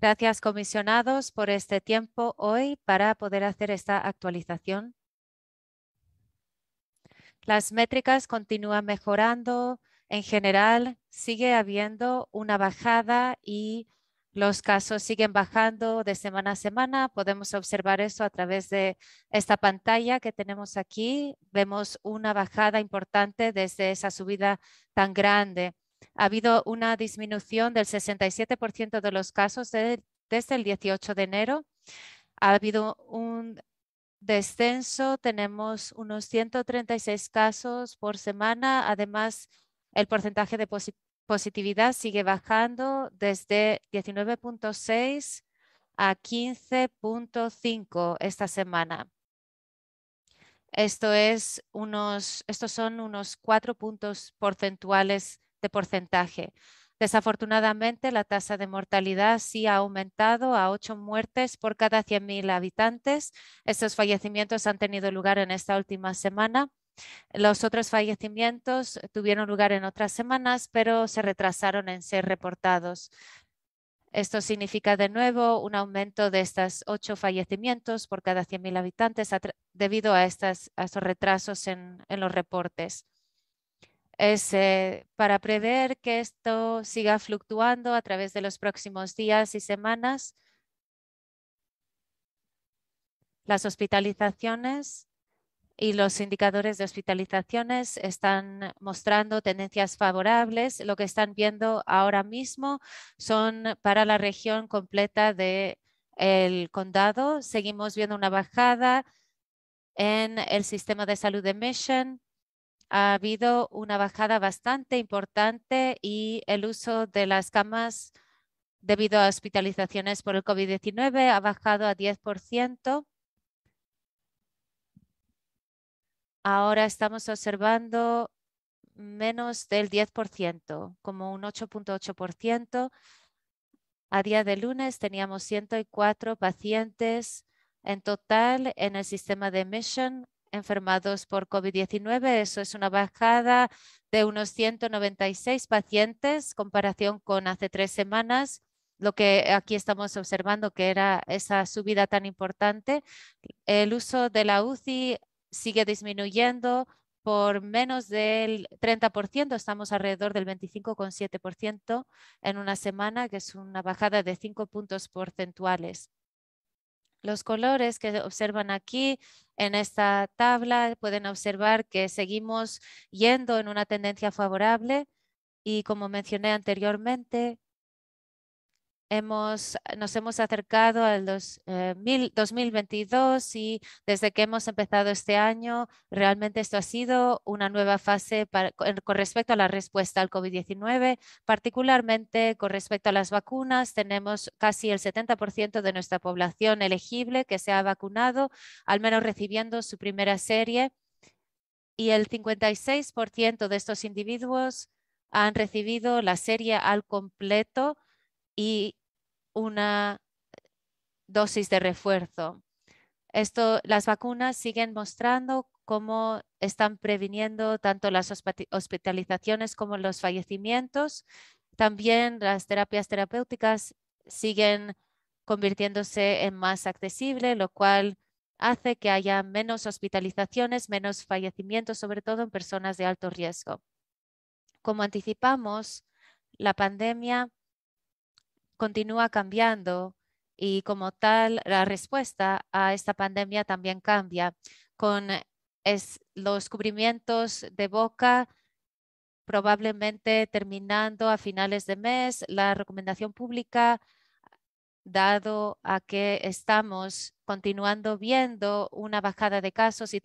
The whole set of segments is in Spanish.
Gracias, comisionados, por este tiempo hoy para poder hacer esta actualización. Las métricas continúan mejorando. En general, sigue habiendo una bajada y los casos siguen bajando de semana a semana. Podemos observar eso a través de esta pantalla que tenemos aquí. Vemos una bajada importante desde esa subida tan grande ha habido una disminución del 67% de los casos desde el 18 de enero. Ha habido un descenso, tenemos unos 136 casos por semana. Además, el porcentaje de positividad sigue bajando desde 19.6 a 15.5 esta semana. Esto es estos son unos cuatro puntos porcentuales este porcentaje. Desafortunadamente, la tasa de mortalidad sí ha aumentado a ocho muertes por cada 100.000 habitantes. Estos fallecimientos han tenido lugar en esta última semana. Los otros fallecimientos tuvieron lugar en otras semanas, pero se retrasaron en ser reportados. Esto significa de nuevo un aumento de estos ocho fallecimientos por cada 100.000 habitantes debido a, estos retrasos en los reportes es eh, para prever que esto siga fluctuando a través de los próximos días y semanas. Las hospitalizaciones y los indicadores de hospitalizaciones están mostrando tendencias favorables. Lo que están viendo ahora mismo son para la región completa del condado. Seguimos viendo una bajada en el sistema de salud de Mission ha habido una bajada bastante importante y el uso de las camas debido a hospitalizaciones por el COVID-19 ha bajado a 10%. Ahora estamos observando menos del 10%, como un 8.8%. A día de lunes teníamos 104 pacientes en total en el sistema de Mission enfermados por COVID-19. Eso es una bajada de unos 196 pacientes comparación con hace tres semanas lo que aquí estamos observando, que era esa subida tan importante. El uso de la UCI sigue disminuyendo por menos del 30%, estamos alrededor del 25,7% en una semana, que es una bajada de 5 puntos porcentuales. Los colores que observan aquí en esta tabla pueden observar que seguimos yendo en una tendencia favorable y como mencioné anteriormente, hemos, nos hemos acercado al 2022 eh, y desde que hemos empezado este año, realmente esto ha sido una nueva fase con respecto a la respuesta al COVID-19, particularmente con respecto a las vacunas. Tenemos casi el 70% de nuestra población elegible que se ha vacunado, al menos recibiendo su primera serie. Y el 56% de estos individuos han recibido la serie al completo y una dosis de refuerzo. Esto, las vacunas siguen mostrando cómo están previniendo tanto las hospitalizaciones como los fallecimientos. También las terapias terapéuticas siguen convirtiéndose en más accesible, lo cual hace que haya menos hospitalizaciones, menos fallecimientos, sobre todo en personas de alto riesgo. Como anticipamos, la pandemia continúa cambiando y como tal la respuesta a esta pandemia también cambia con los cubrimientos de boca probablemente terminando a finales de mes, la recomendación pública, dado a que estamos continuando viendo una bajada de casos y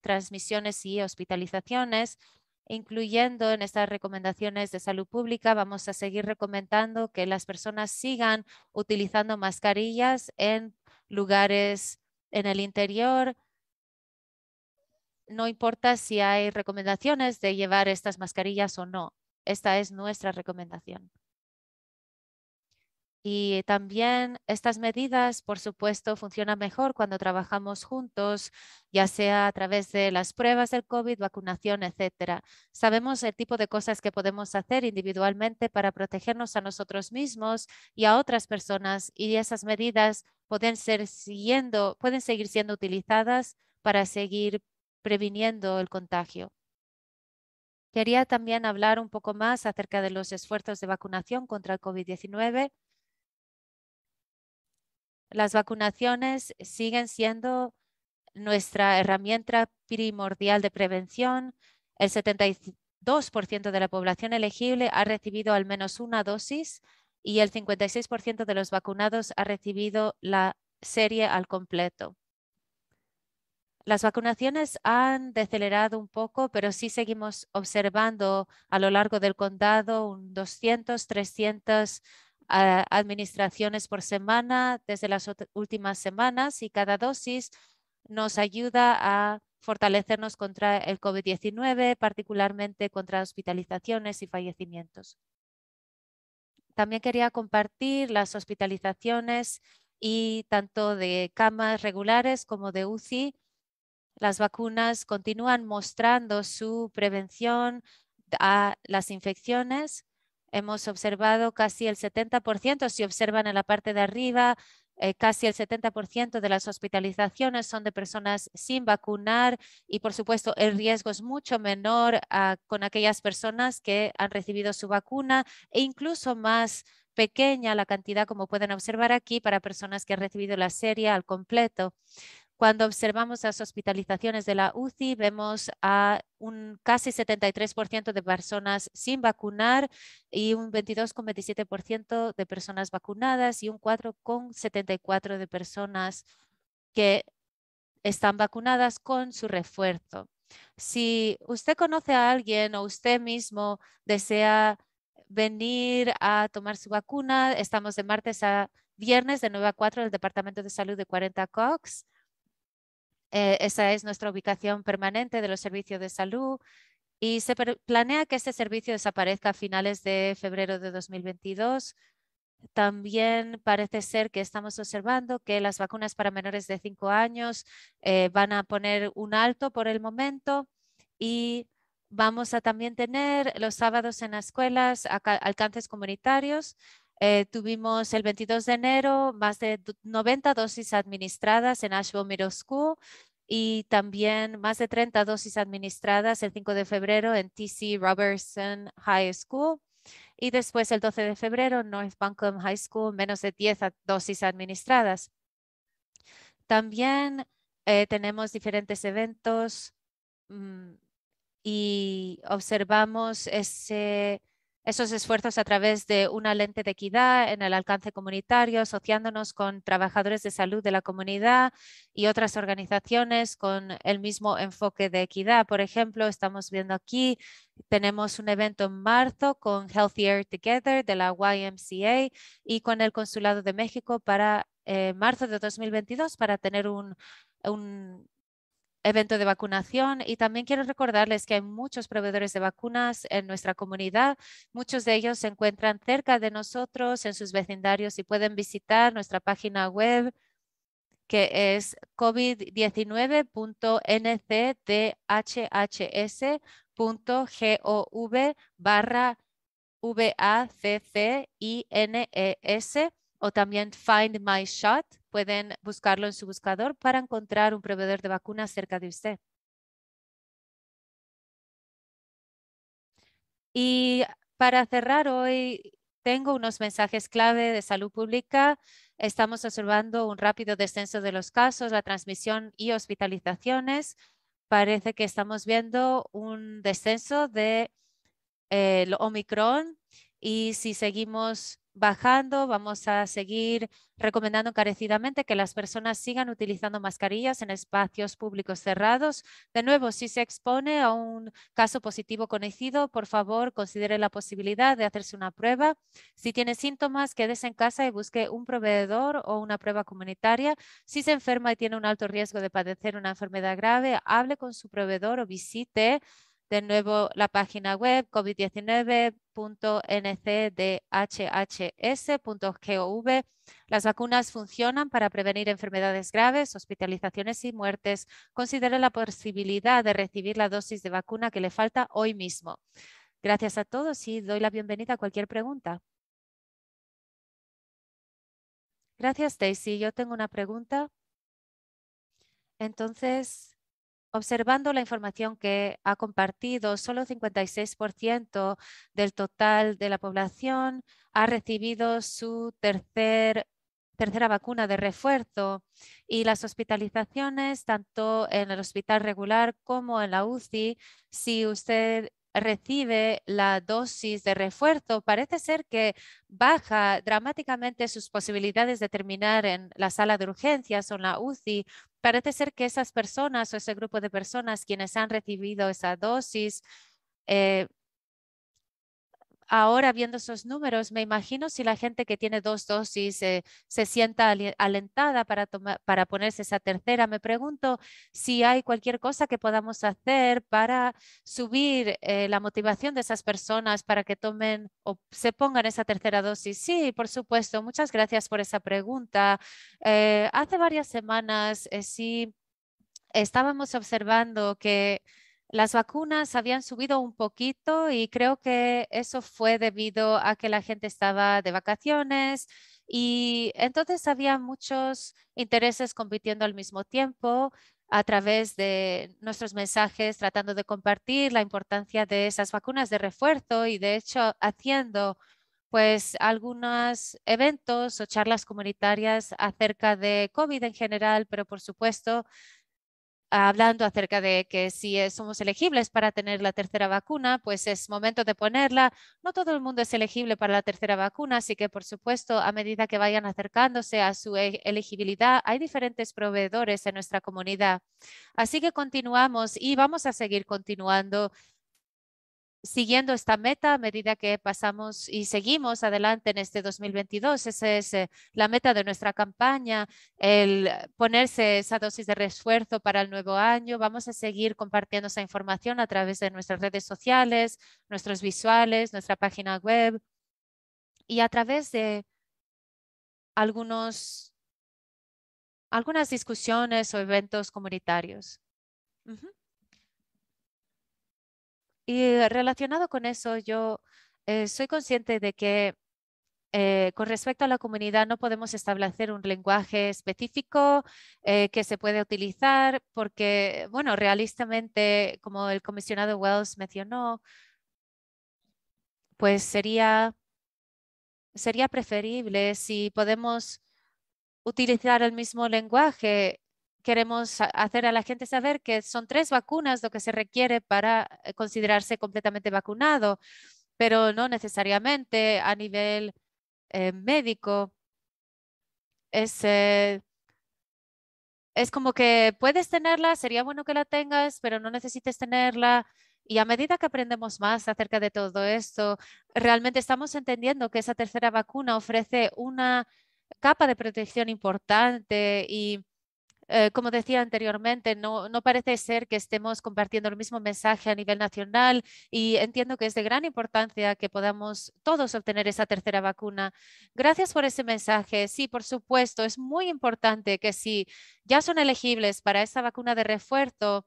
transmisiones y hospitalizaciones, incluyendo en estas recomendaciones de salud pública, vamos a seguir recomendando que las personas sigan utilizando mascarillas en lugares en el interior. No importa si hay recomendaciones de llevar estas mascarillas o no. Esta es nuestra recomendación. Y también estas medidas, por supuesto, funcionan mejor cuando trabajamos juntos, ya sea a través de las pruebas del COVID, vacunación, etc. Sabemos el tipo de cosas que podemos hacer individualmente para protegernos a nosotros mismos y a otras personas y esas medidas pueden, ser pueden seguir siendo utilizadas para seguir previniendo el contagio. Quería también hablar un poco más acerca de los esfuerzos de vacunación contra el COVID-19 las vacunaciones siguen siendo nuestra herramienta primordial de prevención. El 72% de la población elegible ha recibido al menos una dosis y el 56% de los vacunados ha recibido la serie al completo. Las vacunaciones han decelerado un poco, pero sí seguimos observando a lo largo del condado un 200, 300 administraciones por semana desde las últimas semanas y cada dosis nos ayuda a fortalecernos contra el COVID-19, particularmente contra hospitalizaciones y fallecimientos. También quería compartir las hospitalizaciones y tanto de camas regulares como de UCI. Las vacunas continúan mostrando su prevención a las infecciones hemos observado casi el 70%, si observan en la parte de arriba, eh, casi el 70% de las hospitalizaciones son de personas sin vacunar y, por supuesto, el riesgo es mucho menor con aquellas personas que han recibido su vacuna e incluso más pequeña la cantidad, como pueden observar aquí, para personas que han recibido la serie al completo. Cuando observamos las hospitalizaciones de la UCI, vemos a un casi 73% de personas sin vacunar y un 22,27% de personas vacunadas y un 4,74% de personas que están vacunadas con su refuerzo. Si usted conoce a alguien o usted mismo desea venir a tomar su vacuna, estamos de martes a viernes de 9 a 4 en el Departamento de Salud de 40 Cox. Eh, esa es nuestra ubicación permanente de los servicios de salud y se planea que este servicio desaparezca a finales de febrero de 2022. También parece ser que estamos observando que las vacunas para menores de 5 años eh, van a poner un alto por el momento y vamos a también tener los sábados en las escuelas alcances comunitarios. Eh, tuvimos el 22 de enero más de 90 dosis administradas en Asheville Middle School y también más de 30 dosis administradas el 5 de febrero en TC Robertson High School. Y después el 12 de febrero, North Buncombe High School, menos de 10 dosis administradas. También eh, tenemos diferentes eventos mm, y observamos ese esos esfuerzos a través de una lente de equidad en el alcance comunitario, asociándonos con trabajadores de salud de la comunidad y otras organizaciones con el mismo enfoque de equidad. Por ejemplo, estamos viendo aquí, tenemos un evento en marzo con Healthier Together de la YMCA y con el Consulado de México para eh, marzo de 2022 para tener un, un evento de vacunación y también quiero recordarles que hay muchos proveedores de vacunas en nuestra comunidad. Muchos de ellos se encuentran cerca de nosotros en sus vecindarios y pueden visitar nuestra página web que es covid19.ncdhhs.gov VACCINES o también Find My Shot. Pueden buscarlo en su buscador para encontrar un proveedor de vacunas cerca de usted. Y para cerrar hoy, tengo unos mensajes clave de salud pública. Estamos observando un rápido descenso de los casos, la transmisión y hospitalizaciones. Parece que estamos viendo un descenso de eh, Omicron y si seguimos bajando. Vamos a seguir recomendando encarecidamente que las personas sigan utilizando mascarillas en espacios públicos cerrados. De nuevo, si se expone a un caso positivo conocido, por favor, considere la posibilidad de hacerse una prueba. Si tiene síntomas, quédese en casa y busque un proveedor o una prueba comunitaria. Si se enferma y tiene un alto riesgo de padecer una enfermedad grave, hable con su proveedor o visite de nuevo, la página web covid19.ncdhhs.gov. Las vacunas funcionan para prevenir enfermedades graves, hospitalizaciones y muertes. Considere la posibilidad de recibir la dosis de vacuna que le falta hoy mismo. Gracias a todos y doy la bienvenida a cualquier pregunta. Gracias, Stacy. Yo tengo una pregunta. Entonces, Observando la información que ha compartido, solo 56% del total de la población ha recibido su tercera vacuna de refuerzo y las hospitalizaciones, tanto en el hospital regular como en la UCI, si usted recibe la dosis de refuerzo, parece ser que baja dramáticamente sus posibilidades de terminar en la sala de urgencias o en la UCI Parece ser que esas personas o ese grupo de personas quienes han recibido esa dosis eh, ahora viendo esos números, me imagino si la gente que tiene dos dosis eh, se sienta alentada para, para ponerse esa tercera, me pregunto si hay cualquier cosa que podamos hacer para subir eh, la motivación de esas personas para que tomen o se pongan esa tercera dosis. Sí, por supuesto. Muchas gracias por esa pregunta. Eh, hace varias semanas sí estábamos observando que las vacunas habían subido un poquito y creo que eso fue debido a que la gente estaba de vacaciones y entonces había muchos intereses compitiendo al mismo tiempo a través de nuestros mensajes, tratando de compartir la importancia de esas vacunas de refuerzo y de hecho haciendo pues algunos eventos o charlas comunitarias acerca de COVID en general, pero por supuesto hablando acerca de que si eh, somos elegibles para tener la tercera vacuna, pues es momento de ponerla. No todo el mundo es elegible para la tercera vacuna, así que por supuesto, a medida que vayan acercándose a su e-, elegibilidad, hay diferentes proveedores en nuestra comunidad. Así que continuamos y vamos a seguir continuando siguiendo esta meta a medida que pasamos y seguimos adelante en este 2022. Esa es eh, la meta de nuestra campaña, el ponerse esa dosis de refuerzo para el nuevo año. Vamos a seguir compartiendo esa información a través de nuestras redes sociales, nuestros visuales, nuestra página web y a través de algunos, algunas discusiones o eventos comunitarios. Y eh, relacionado con eso, yo eh, soy consciente de que eh, con respecto a la comunidad no podemos establecer un lenguaje específico que se puede utilizar porque, bueno, realistamente, como el comisionado Wells mencionó, pues sería, sería preferible si podemos utilizar el mismo lenguaje queremos hacer a la gente saber que son tres vacunas lo que se requiere para eh, considerarse completamente vacunado, pero no necesariamente a nivel eh, médico. Es, eh, es como que puedes tenerla, sería bueno que la tengas, pero no necesites tenerla. Y a medida que aprendemos más acerca de todo esto, realmente estamos entendiendo que esa tercera vacuna ofrece una capa de protección importante y eh, como decía anteriormente, no, parece ser que estemos compartiendo el mismo mensaje a nivel nacional y entiendo que es de gran importancia que podamos todos obtener esa tercera vacuna. Gracias por ese mensaje. Sí, por supuesto, es muy importante que si ya son elegibles para esa vacuna de refuerzo,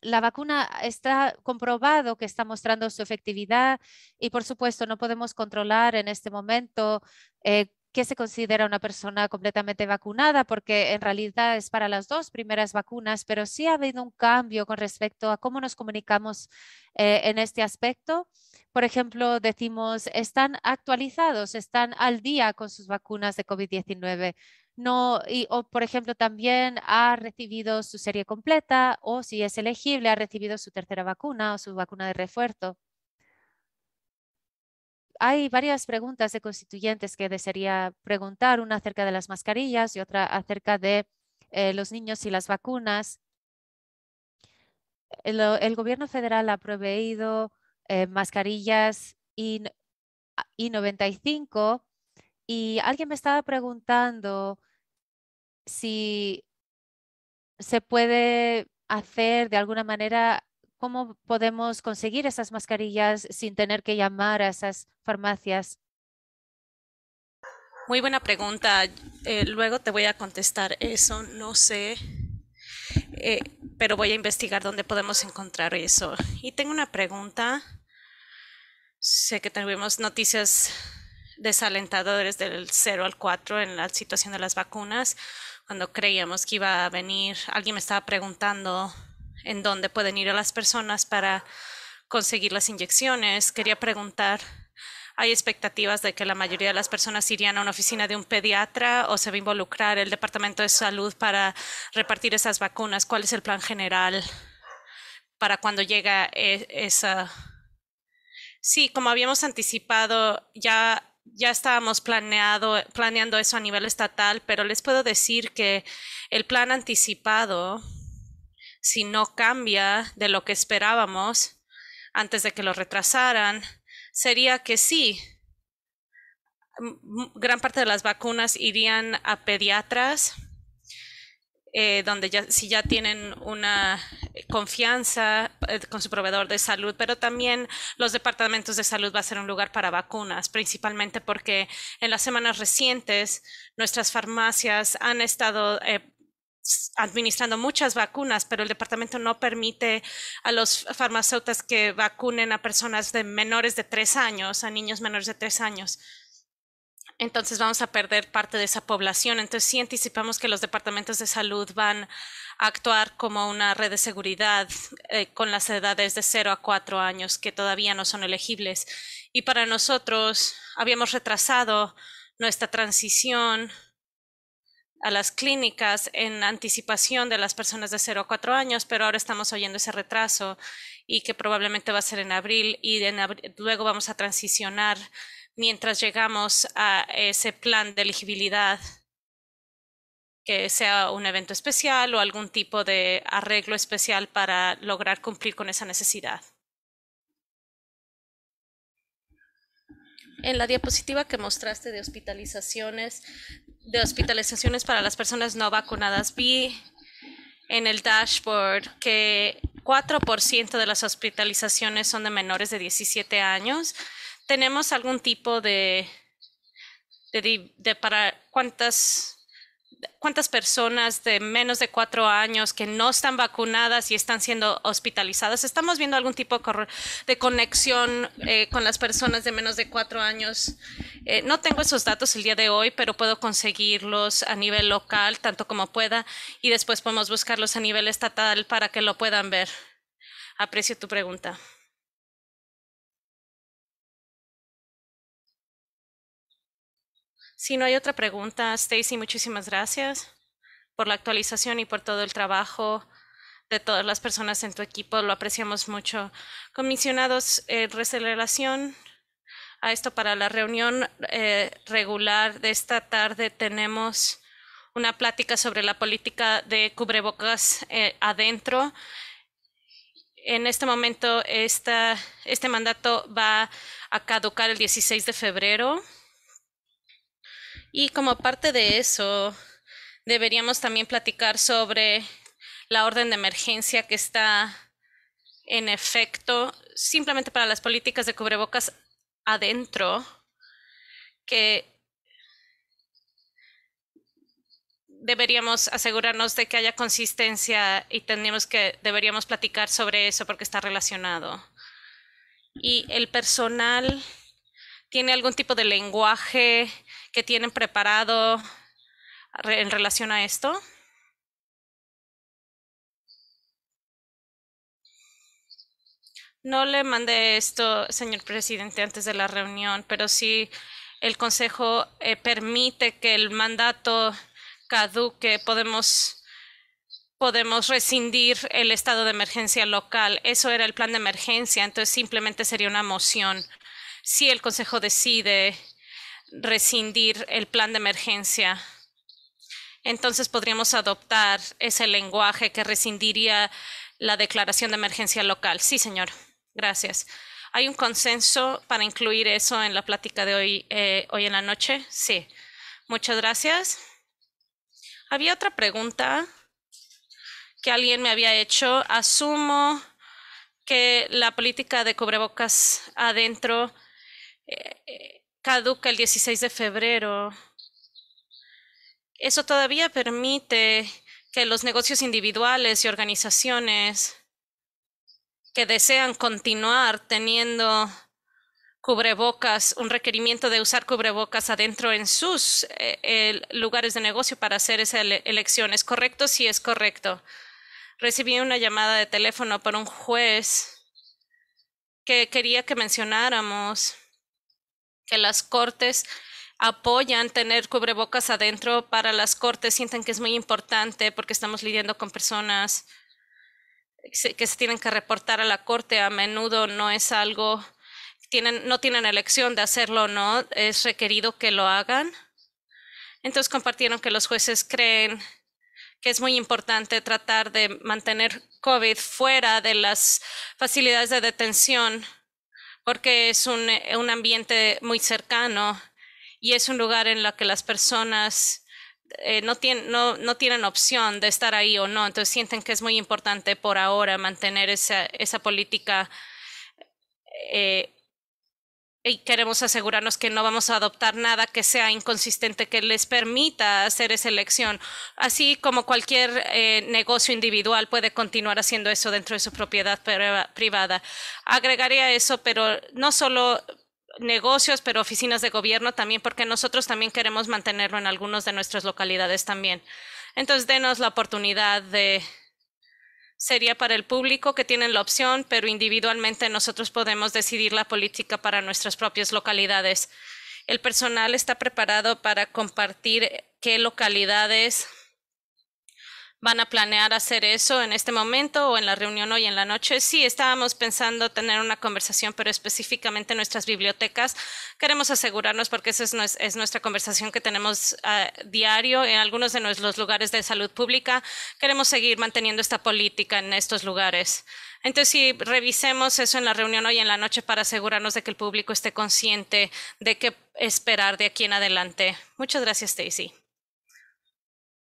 la vacuna está comprobado que está mostrando su efectividad y, por supuesto, no podemos controlar en este momento eh, qué se considera una persona completamente vacunada, porque en realidad es para las dos primeras vacunas, pero sí ha habido un cambio con respecto a cómo nos comunicamos eh, en este aspecto. Por ejemplo, decimos, están actualizados, están al día con sus vacunas de COVID-19. No, y, o por ejemplo, también ha recibido su serie completa o si es elegible, ha recibido su tercera vacuna o su vacuna de refuerzo hay varias preguntas de constituyentes que desearía preguntar, una acerca de las mascarillas y otra acerca de eh, los niños y las vacunas. Eh, el, gobierno federal ha proveído eh, mascarillas y, 95 ah, y alguien me estaba preguntando si se puede hacer de alguna manera ¿Cómo podemos conseguir esas mascarillas sin tener que llamar a esas farmacias? Muy buena pregunta. Eh, luego te voy a contestar eso. No sé, eh, pero voy a investigar dónde podemos encontrar eso. Y tengo una pregunta. Sé que tuvimos noticias desalentadoras del 0 al 4 en la situación de las vacunas, cuando creíamos que iba a venir. Alguien me estaba preguntando en dónde pueden ir a las personas para conseguir las inyecciones. Quería preguntar, ¿hay expectativas de que la mayoría de las personas irían a una oficina de un pediatra o se va a involucrar el Departamento de Salud para repartir esas vacunas? ¿Cuál es el plan general para cuando llega e, esa... Sí, como habíamos anticipado, ya, ya estábamos planeado, planeando eso a nivel estatal, pero les puedo decir que el plan anticipado si no cambia de lo que esperábamos antes de que lo retrasaran, sería que sí, gran parte de las vacunas irían a pediatras, eh, donde ya, si ya tienen una eh, confianza eh, con su proveedor de salud, pero también los departamentos de salud va a ser un lugar para vacunas, principalmente porque en las semanas recientes nuestras farmacias han estado administrando muchas vacunas, pero el departamento no permite a los farmacéuticos que vacunen a personas de menores de tres años, a niños menores de tres años. Entonces vamos a perder parte de esa población. Entonces sí anticipamos que los departamentos de salud van a actuar como una red de seguridad eh, con las edades de cero a cuatro años que todavía no son elegibles. Y para nosotros habíamos retrasado nuestra transición a las clínicas en anticipación de las personas de 0 a 4 años, pero ahora estamos oyendo ese retraso y que probablemente va a ser en abril y luego vamos a transicionar mientras llegamos a ese plan de elegibilidad que sea un evento especial o algún tipo de arreglo especial para lograr cumplir con esa necesidad. En la diapositiva que mostraste de hospitalizaciones, de hospitalizaciones para las personas no vacunadas. Vi en el dashboard que 4% de las hospitalizaciones son de menores de 17 años. ¿Tenemos algún tipo de, de, de para cuántas cuántas personas de menos de cuatro años que no están vacunadas y están siendo hospitalizadas. Estamos viendo algún tipo de conexión eh, con las personas de menos de cuatro años. Eh, no tengo esos datos el día de hoy, pero puedo conseguirlos a nivel local, tanto como pueda, y después podemos buscarlos a nivel estatal para que lo puedan ver. Aprecio tu pregunta. Si no hay otra pregunta, Stacy, muchísimas gracias por la actualización y por todo el trabajo de todas las personas en tu equipo. Lo apreciamos mucho. Comisionados, en eh, relación a esto para la reunión eh, regular de esta tarde, tenemos una plática sobre la política de cubrebocas eh, adentro. En este momento, este mandato va a caducar el 16 de febrero. Y como parte de eso, deberíamos también platicar sobre la orden de emergencia que está en efecto simplemente para las políticas de cubrebocas adentro, que deberíamos asegurarnos de que haya consistencia y tenemos que deberíamos platicar sobre eso porque está relacionado. Y el personal tiene algún tipo de lenguaje que tienen preparado en relación a esto? No le mandé esto, señor presidente, antes de la reunión, pero si el Consejo eh, permite que el mandato caduque, podemos, podemos rescindir el estado de emergencia local. Eso era el plan de emergencia, entonces simplemente sería una moción si el Consejo decide rescindir el plan de emergencia, entonces podríamos adoptar ese lenguaje que rescindiría la declaración de emergencia local. Sí, señor. Gracias. ¿Hay un consenso para incluir eso en la plática de hoy, eh, hoy en la noche? Sí. Muchas gracias. Había otra pregunta que alguien me había hecho. Asumo que la política de cubrebocas adentro eh, caduca el 16 de febrero. Eso todavía permite que los negocios individuales y organizaciones que desean continuar teniendo cubrebocas, un requerimiento de usar cubrebocas adentro en sus eh, lugares de negocio para hacer esa elección. ¿Es correcto? Sí, es correcto. Recibí una llamada de teléfono por un juez que quería que mencionáramos que las cortes apoyan tener cubrebocas adentro para las cortes, sienten que es muy importante porque estamos lidiando con personas que se tienen que reportar a la corte. A menudo no es algo, tienen, no tienen elección de hacerlo o no, es requerido que lo hagan. Entonces compartieron que los jueces creen que es muy importante tratar de mantener COVID fuera de las facilidades de detención porque es eh, un, ambiente muy cercano y es un lugar en el la que las personas eh, no, tienen, no, no, tienen opción de estar ahí o no, entonces sienten que es muy importante por ahora mantener esa, esa política eh, y queremos asegurarnos que no vamos a adoptar nada que sea inconsistente que les permita hacer esa elección, así como cualquier eh, negocio individual puede continuar haciendo eso dentro de su propiedad privada. Agregaría eso, pero no solo negocios, pero oficinas de gobierno también, porque nosotros también queremos mantenerlo en algunas de nuestras localidades también. Entonces, denos la oportunidad de sería para el público que tienen la opción, pero individualmente nosotros podemos decidir la política para nuestras propias localidades. El personal está preparado para compartir qué localidades van a planear hacer eso en este momento o en la reunión hoy en la noche. Sí, estábamos pensando tener una conversación, pero específicamente nuestras bibliotecas. Queremos asegurarnos, porque esa es, nuestra conversación que tenemos a ah, diario en algunos de nuestros lugares de salud pública. Queremos seguir manteniendo esta política en estos lugares. Entonces, si revisemos eso en la reunión hoy en la noche para asegurarnos de que el público esté consciente de qué esperar de aquí en adelante. Muchas gracias, Stacy.